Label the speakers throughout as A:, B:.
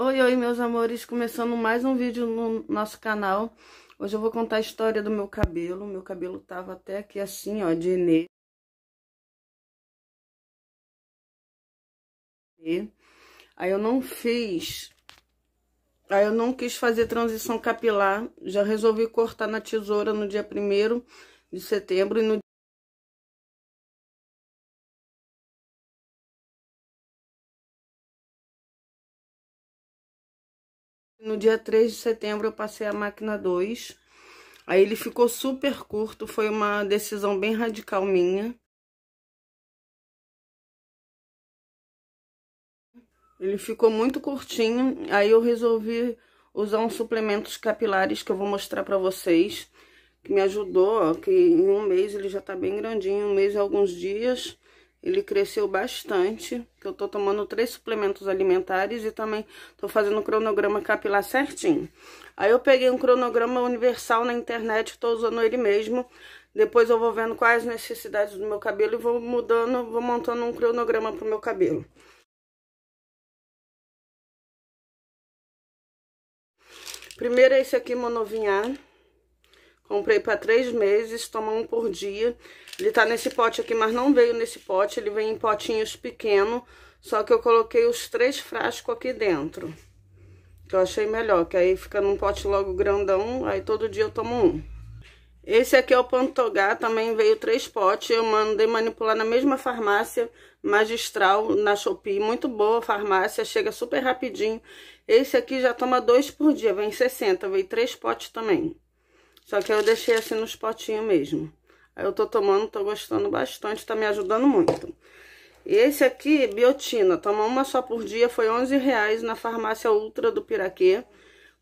A: Oi, oi, meus amores, começando mais um vídeo no nosso canal. Hoje eu vou contar a história do meu cabelo. Meu cabelo tava até aqui assim, ó, de enê. Aí eu não fiz... Aí eu não quis fazer transição capilar, já resolvi cortar na tesoura no dia 1 de setembro e no No dia 3 de setembro eu passei a máquina 2. Aí ele ficou super curto, foi uma decisão bem radical minha. Ele ficou muito curtinho, aí eu resolvi usar uns suplementos capilares que eu vou mostrar pra vocês, que me ajudou, ó, que em um mês ele já tá bem grandinho, um mês e alguns dias ele cresceu bastante, que eu tô tomando três suplementos alimentares e também tô fazendo o cronograma capilar certinho. Aí eu peguei um cronograma universal na internet, tô usando ele mesmo. Depois eu vou vendo quais necessidades do meu cabelo e vou mudando, vou montando um cronograma pro meu cabelo. Primeiro é esse aqui, monovinhar. Comprei para três meses, toma um por dia. Ele tá nesse pote aqui, mas não veio nesse pote, ele vem em potinhos pequeno, só que eu coloquei os três frascos aqui dentro. Que eu achei melhor, que aí fica num pote logo grandão, aí todo dia eu tomo um. Esse aqui é o Pantogá, também veio três potes, eu mandei manipular na mesma farmácia magistral, na Shopee, muito boa farmácia, chega super rapidinho. Esse aqui já toma dois por dia, vem 60, veio três potes também. Só que eu deixei assim nos potinhos mesmo. Aí eu tô tomando, tô gostando bastante, tá me ajudando muito. E esse aqui, biotina, toma uma só por dia, foi 11 reais na farmácia Ultra do Piraquê.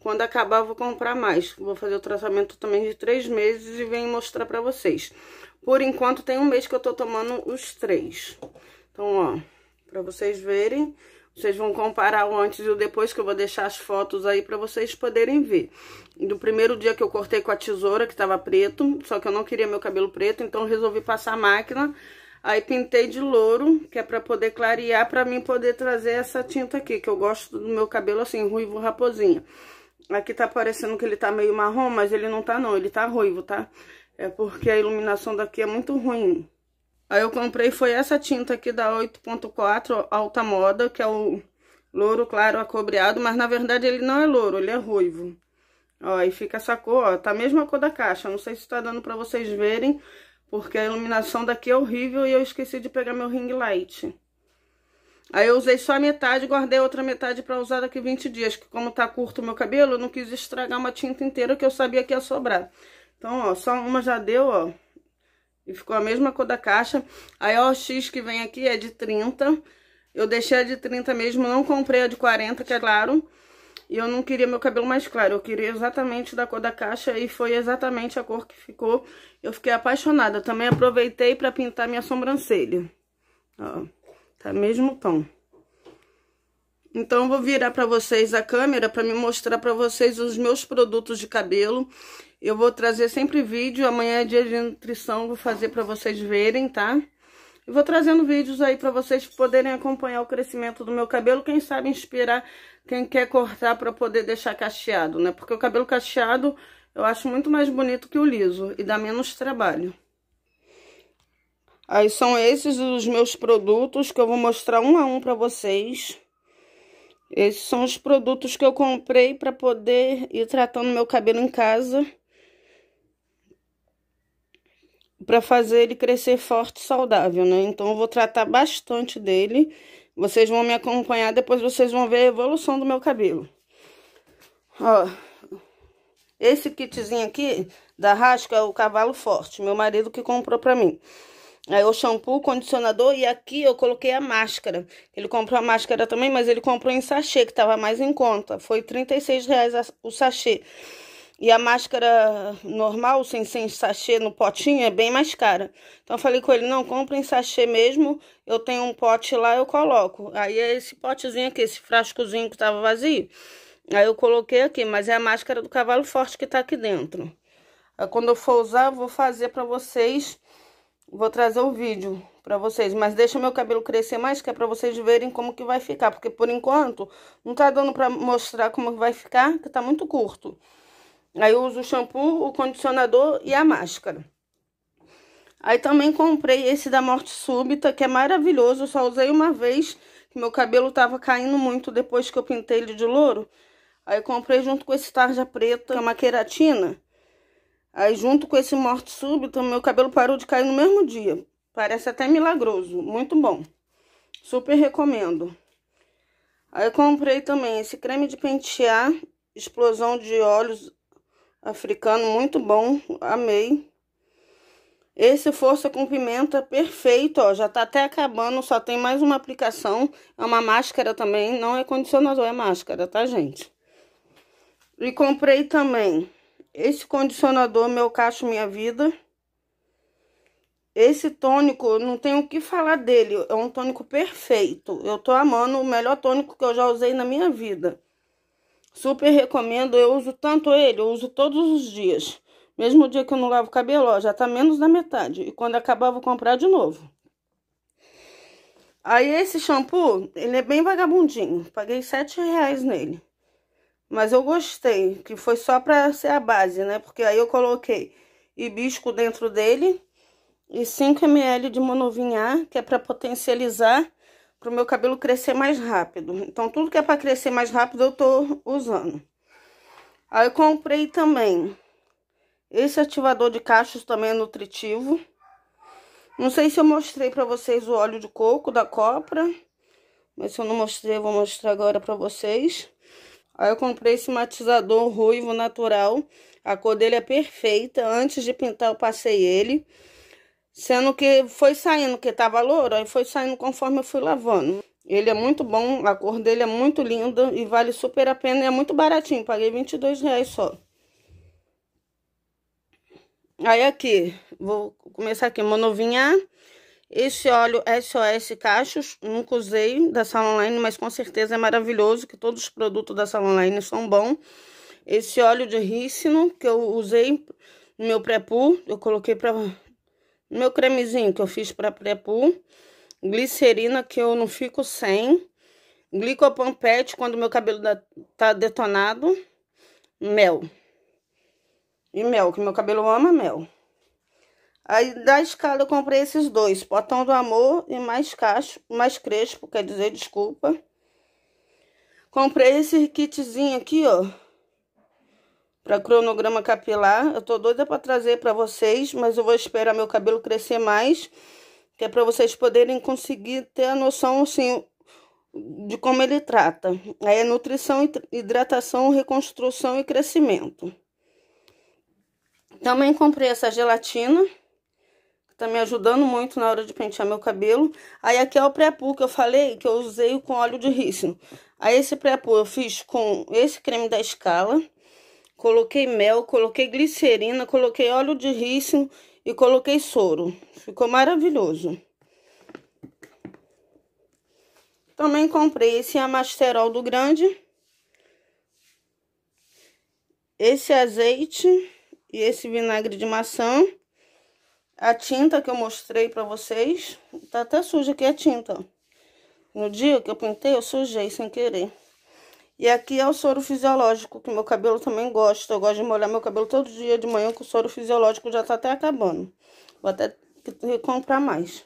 A: Quando acabar, vou comprar mais. Vou fazer o tratamento também de três meses e venho mostrar pra vocês. Por enquanto, tem um mês que eu tô tomando os três. Então, ó, pra vocês verem... Vocês vão comparar o antes e o depois, que eu vou deixar as fotos aí para vocês poderem ver. Do primeiro dia que eu cortei com a tesoura, que estava preto, só que eu não queria meu cabelo preto, então resolvi passar a máquina. Aí pintei de louro, que é para poder clarear, para mim poder trazer essa tinta aqui, que eu gosto do meu cabelo assim, ruivo raposinha. Aqui tá parecendo que ele tá meio marrom, mas ele não tá não, ele tá ruivo, tá? É porque a iluminação daqui é muito ruim. Aí eu comprei foi essa tinta aqui da 8.4 Alta Moda, que é o louro claro acobreado, mas na verdade ele não é louro, ele é ruivo. Ó, e fica essa cor, ó, tá a mesma cor da caixa, não sei se tá dando pra vocês verem, porque a iluminação daqui é horrível e eu esqueci de pegar meu ring light. Aí eu usei só a metade, guardei a outra metade pra usar daqui 20 dias, que como tá curto o meu cabelo, eu não quis estragar uma tinta inteira que eu sabia que ia sobrar. Então, ó, só uma já deu, ó. E ficou a mesma cor da caixa. Aí a OX que vem aqui é de 30. Eu deixei a de 30 mesmo, não comprei a de 40, que é claro. E eu não queria meu cabelo mais claro, eu queria exatamente da cor da caixa e foi exatamente a cor que ficou. Eu fiquei apaixonada. Também aproveitei para pintar minha sobrancelha. Ó, tá mesmo tom. Então, vou virar para vocês a câmera para me mostrar para vocês os meus produtos de cabelo. Eu vou trazer sempre vídeo, amanhã é dia de nutrição, vou fazer para vocês verem, tá? E vou trazendo vídeos aí para vocês poderem acompanhar o crescimento do meu cabelo, quem sabe inspirar quem quer cortar para poder deixar cacheado, né? Porque o cabelo cacheado eu acho muito mais bonito que o liso e dá menos trabalho. Aí são esses os meus produtos que eu vou mostrar um a um para vocês. Esses são os produtos que eu comprei para poder ir tratando meu cabelo em casa. Para fazer ele crescer forte e saudável, né? Então eu vou tratar bastante dele. Vocês vão me acompanhar, depois vocês vão ver a evolução do meu cabelo. Ó, esse kitzinho aqui da Rasca é o cavalo forte, meu marido que comprou para mim. Aí o shampoo, o condicionador e aqui eu coloquei a máscara. Ele comprou a máscara também, mas ele comprou em sachê, que estava mais em conta. Foi R$36,00 o sachê. E a máscara normal, sem, sem sachê no potinho, é bem mais cara. Então eu falei com ele, não, compra em sachê mesmo. Eu tenho um pote lá, eu coloco. Aí é esse potezinho aqui, esse frascozinho que tava vazio. Aí eu coloquei aqui, mas é a máscara do cavalo forte que tá aqui dentro. Aí quando eu for usar, eu vou fazer pra vocês Vou trazer o vídeo pra vocês, mas deixa meu cabelo crescer mais, que é pra vocês verem como que vai ficar. Porque por enquanto, não tá dando pra mostrar como vai ficar, que tá muito curto. Aí eu uso o shampoo, o condicionador e a máscara. Aí também comprei esse da Morte Súbita, que é maravilhoso. Eu só usei uma vez, que meu cabelo tava caindo muito depois que eu pintei ele de louro. Aí comprei junto com esse tarja preta, que é uma queratina. Aí, junto com esse morte súbito, meu cabelo parou de cair no mesmo dia. Parece até milagroso. Muito bom. Super recomendo. Aí, comprei também esse creme de pentear, explosão de óleos africano, muito bom. Amei. Esse força com pimenta, perfeito, ó, já tá até acabando, só tem mais uma aplicação, é uma máscara também, não é condicionador, é máscara, tá, gente? E comprei também esse condicionador Meu Cacho Minha Vida. Esse tônico, não tenho o que falar dele, é um tônico perfeito. Eu tô amando, o melhor tônico que eu já usei na minha vida. Super recomendo, eu uso tanto ele, eu uso todos os dias. Mesmo dia que eu não lavo o cabelo, ó, já tá menos da metade. E quando acabar, vou comprar de novo. Aí esse shampoo, ele é bem vagabundinho. Paguei sete reais nele. Mas eu gostei, que foi só para ser a base, né? Porque aí eu coloquei hibisco dentro dele e 5 ml de monovinhar, que é para potencializar para o meu cabelo crescer mais rápido. Então, tudo que é para crescer mais rápido eu tô usando. Aí comprei também esse ativador de cachos também é nutritivo. Não sei se eu mostrei para vocês o óleo de coco da Copra, mas se eu não mostrei, eu vou mostrar agora para vocês. Aí eu comprei esse matizador ruivo natural. A cor dele é perfeita. Antes de pintar eu passei ele. Sendo que foi saindo, que tava louro, aí foi saindo conforme eu fui lavando. Ele é muito bom, a cor dele é muito linda e vale super a pena. E é muito baratinho, paguei 22 reais só. Aí aqui, vou começar aqui, monovinhar. Esse óleo SOS Cachos, nunca usei da Sala Online, mas com certeza é maravilhoso, que todos os produtos da Sala Online são bons. Esse óleo de rícino que eu usei no meu pré-pool, eu coloquei para no meu cremezinho que eu fiz para pré-pool. Glicerina que eu não fico sem. Glicopampete quando meu cabelo tá detonado. Mel. E mel, que meu cabelo ama mel. Aí da escala eu comprei esses dois, potão do amor e mais cacho, mais crespo, quer dizer, desculpa. Comprei esse kitzinho aqui, ó, para cronograma capilar. Eu tô doida para trazer para vocês, mas eu vou esperar meu cabelo crescer mais, que é para vocês poderem conseguir ter a noção assim de como ele trata. Aí é nutrição, hidratação, reconstrução e crescimento. Também comprei essa gelatina tá me ajudando muito na hora de pentear meu cabelo. Aí aqui é o pré-poo que eu falei, que eu usei com óleo de rícino. Aí esse pré-poo eu fiz com esse creme da Scala, coloquei mel, coloquei glicerina, coloquei óleo de rícino e coloquei soro. Ficou maravilhoso. Também comprei esse Amasterol do Grande. Esse azeite e esse vinagre de maçã a tinta que eu mostrei pra vocês. Tá até suja aqui a tinta, No dia que eu pintei, eu sujei sem querer. E aqui é o soro fisiológico, que meu cabelo também gosta. Eu gosto de molhar meu cabelo todo dia de manhã, que o soro fisiológico já tá até acabando. Vou até comprar mais.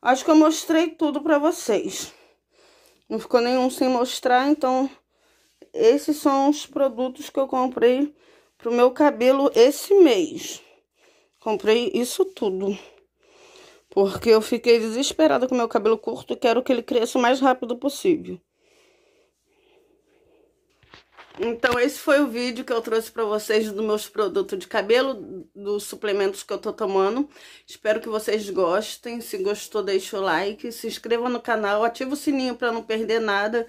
A: Acho que eu mostrei tudo pra vocês. Não ficou nenhum sem mostrar, então... Esses são os produtos que eu comprei pro meu cabelo esse mês. Comprei isso tudo. Porque eu fiquei desesperada com meu cabelo curto e quero que ele cresça o mais rápido possível. Então esse foi o vídeo que eu trouxe para vocês dos meus produtos de cabelo, dos suplementos que eu tô tomando. Espero que vocês gostem. Se gostou, deixa o like, se inscreva no canal, ativa o sininho para não perder nada.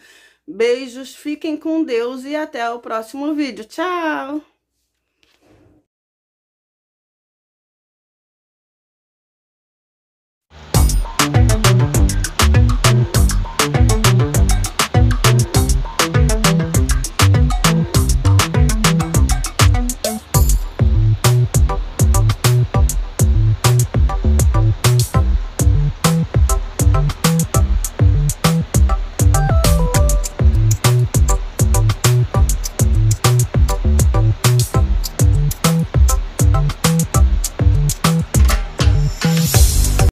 A: Beijos, fiquem com Deus e até o próximo vídeo. Tchau! Thank you.